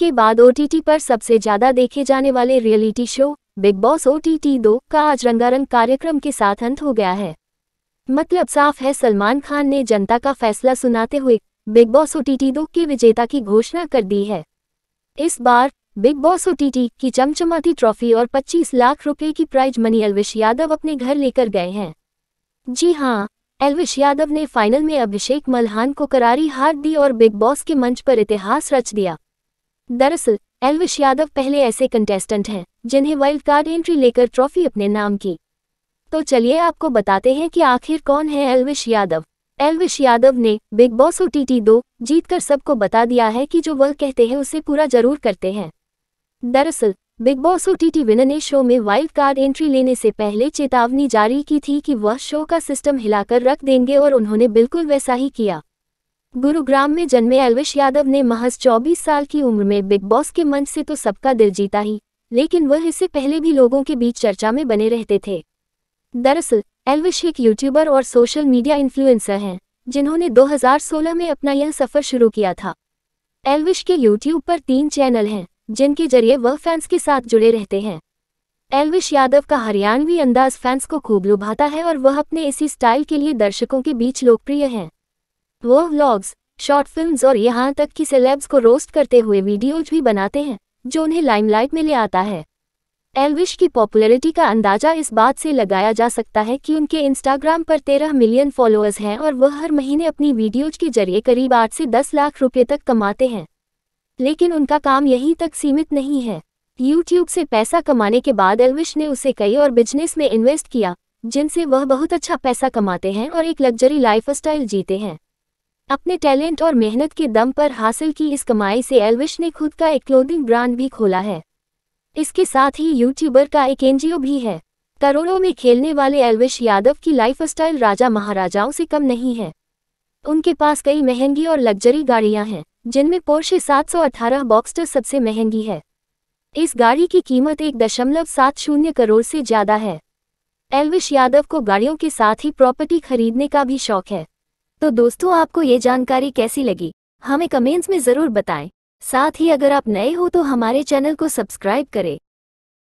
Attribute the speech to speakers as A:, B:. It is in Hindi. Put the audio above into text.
A: के बाद ओटीटी पर सबसे ज्यादा देखे जाने वाले reality show Bigg Boss OTT दो का आज रंगारंग कार्यक्रम के साथ अंत हो गया है मतलब साफ है सलमान खान ने जनता का फैसला सुनाते हुए बिग बॉस ओटीटी दो के विजेता की घोषणा कर दी है इस बार बिग बॉस ओटीटी की चमचमाती ट्रॉफी और 25 लाख रुपए की प्राइज मनी अलविश यादव अपने घर लेकर गए हैं जी हाँ एलविश यादव ने फाइनल में अभिषेक मल्हान को करारी हार दी और बिग बॉस के मंच पर इतिहास रच दिया दरअसल एलविश यादव पहले ऐसे कंटेस्टेंट हैं जिन्हें वाइल्ड कार्ड एंट्री लेकर ट्रॉफी अपने नाम की तो चलिए आपको बताते हैं कि आखिर कौन है एलविश यादव एलविश यादव ने Bigg Boss O T T दो जीत कर सबको बता दिया है कि जो वह कहते हैं उसे पूरा जरूर करते हैं दरअसल Bigg Boss O T T winner ने शो में वाइल्ड कार्ड एंट्री लेने से पहले चेतावनी जारी की थी कि वह शो का सिस्टम हिलाकर रख देंगे और उन्होंने बिल्कुल वैसा ही किया गुरुग्राम में जन्मे अलविश यादव ने महज 24 साल की उम्र में बिग बॉस के मंच से तो सबका दिल जीता ही लेकिन वह इससे पहले भी लोगों के बीच चर्चा में बने रहते थे दरअसल एलविश एक यूट्यूबर और सोशल मीडिया इन्फ्लुएंसर हैं जिन्होंने 2016 में अपना यह सफ़र शुरू किया था एलविश के यूट्यूब पर तीन चैनल हैं जिनके जरिए वह फैंस के साथ जुड़े रहते हैं एलविश यादव का हरियाणवी अंदाज फैंस को खूब लुभाता है और वह अपने इसी स्टाइल के लिए दर्शकों के बीच लोकप्रिय हैं वो व्लॉग्स शॉर्ट फिल्म्स और यहाँ तक कि सेलेब्स को रोस्ट करते हुए वीडियोज भी बनाते हैं जो उन्हें लाइमलाइट में ले आता है एलविश की पॉपुलैरिटी का अंदाजा इस बात से लगाया जा सकता है कि उनके इंस्टाग्राम पर तेरह मिलियन फॉलोअर्स हैं और वह हर महीने अपनी वीडियोज के जरिए करीब आठ से दस लाख रुपए तक कमाते हैं लेकिन उनका काम यहीं तक सीमित नहीं है यूट्यूब से पैसा कमाने के बाद एलविश ने उसे कई और बिजनेस में इन्वेस्ट किया जिनसे वह बहुत अच्छा पैसा कमाते हैं और एक लग्जरी लाइफस्टाइल जीते हैं अपने टैलेंट और मेहनत के दम पर हासिल की इस कमाई से एल्विश ने खुद का एक क्लोथिंग ब्रांड भी खोला है इसके साथ ही यूट्यूबर का एक एनजीओ भी है करोड़ों में खेलने वाले एल्विश यादव की लाइफस्टाइल राजा महाराजाओं से कम नहीं है उनके पास कई महंगी और लग्जरी गाड़ियां हैं जिनमें पोर्शे 718 बॉक्सटर सबसे महंगी है इस गाड़ी की कीमत एक दशमलव सात शून्य करोड़ से ज़्यादा है एल्विश यादव को गाड़ियों के साथ ही प्रॉपर्टी खरीदने का भी शौक है तो दोस्तों आपको ये जानकारी कैसी लगी हमें कमेंट्स में ज़रूर बताएं साथ ही अगर आप नए हो तो हमारे चैनल को सब्सक्राइब करें